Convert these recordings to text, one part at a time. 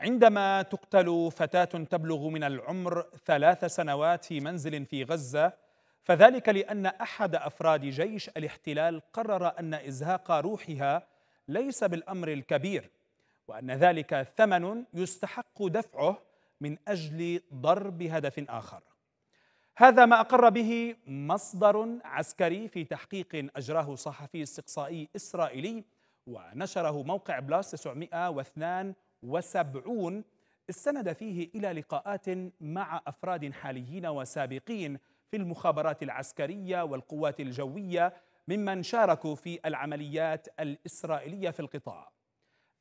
عندما تقتل فتاة تبلغ من العمر ثلاث سنوات في منزل في غزة فذلك لأن أحد أفراد جيش الاحتلال قرر أن إزهاق روحها ليس بالأمر الكبير وأن ذلك ثمن يستحق دفعه من أجل ضرب هدف آخر هذا ما أقر به مصدر عسكري في تحقيق أجراه صحفي استقصائي إسرائيلي ونشره موقع بلاس 902 وسبعون استند فيه إلى لقاءات مع أفراد حاليين وسابقين في المخابرات العسكرية والقوات الجوية ممن شاركوا في العمليات الإسرائيلية في القطاع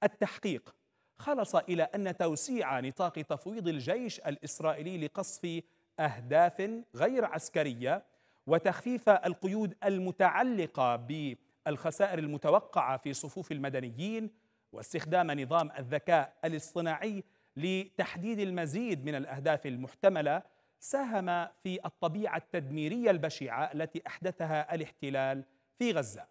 التحقيق خلص إلى أن توسيع نطاق تفويض الجيش الإسرائيلي لقصف أهداف غير عسكرية وتخفيف القيود المتعلقة بالخسائر المتوقعة في صفوف المدنيين واستخدام نظام الذكاء الاصطناعي لتحديد المزيد من الاهداف المحتمله ساهم في الطبيعه التدميريه البشعه التي احدثها الاحتلال في غزه.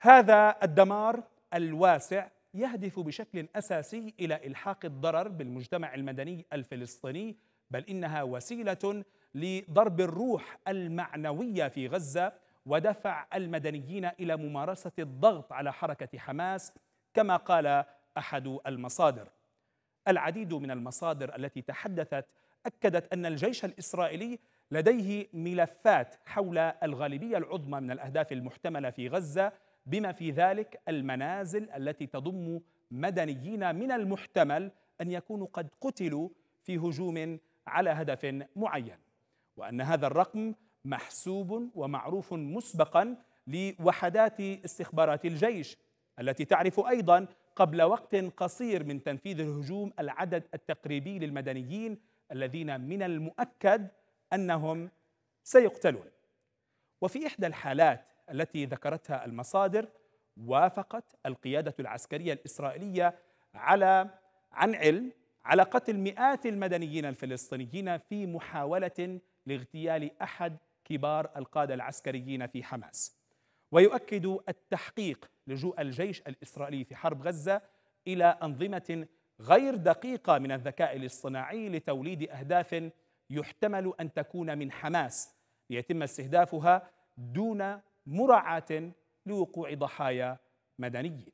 هذا الدمار الواسع يهدف بشكل اساسي الى الحاق الضرر بالمجتمع المدني الفلسطيني بل انها وسيله لضرب الروح المعنويه في غزه ودفع المدنيين الى ممارسه الضغط على حركه حماس كما قال احد المصادر العديد من المصادر التي تحدثت اكدت ان الجيش الاسرائيلي لديه ملفات حول الغالبيه العظمى من الاهداف المحتمله في غزه بما في ذلك المنازل التي تضم مدنيين من المحتمل ان يكونوا قد قتلوا في هجوم على هدف معين وان هذا الرقم محسوب ومعروف مسبقا لوحدات استخبارات الجيش التي تعرف ايضا قبل وقت قصير من تنفيذ الهجوم العدد التقريبي للمدنيين الذين من المؤكد انهم سيقتلون وفي احدى الحالات التي ذكرتها المصادر وافقت القياده العسكريه الاسرائيليه على عن علم على قتل مئات المدنيين الفلسطينيين في محاوله لاغتيال احد كبار القاده العسكريين في حماس ويؤكد التحقيق لجوء الجيش الإسرائيلي في حرب غزة إلى أنظمة غير دقيقة من الذكاء الاصطناعي لتوليد أهداف يحتمل أن تكون من حماس ليتم استهدافها دون مراعاة لوقوع ضحايا مدنيين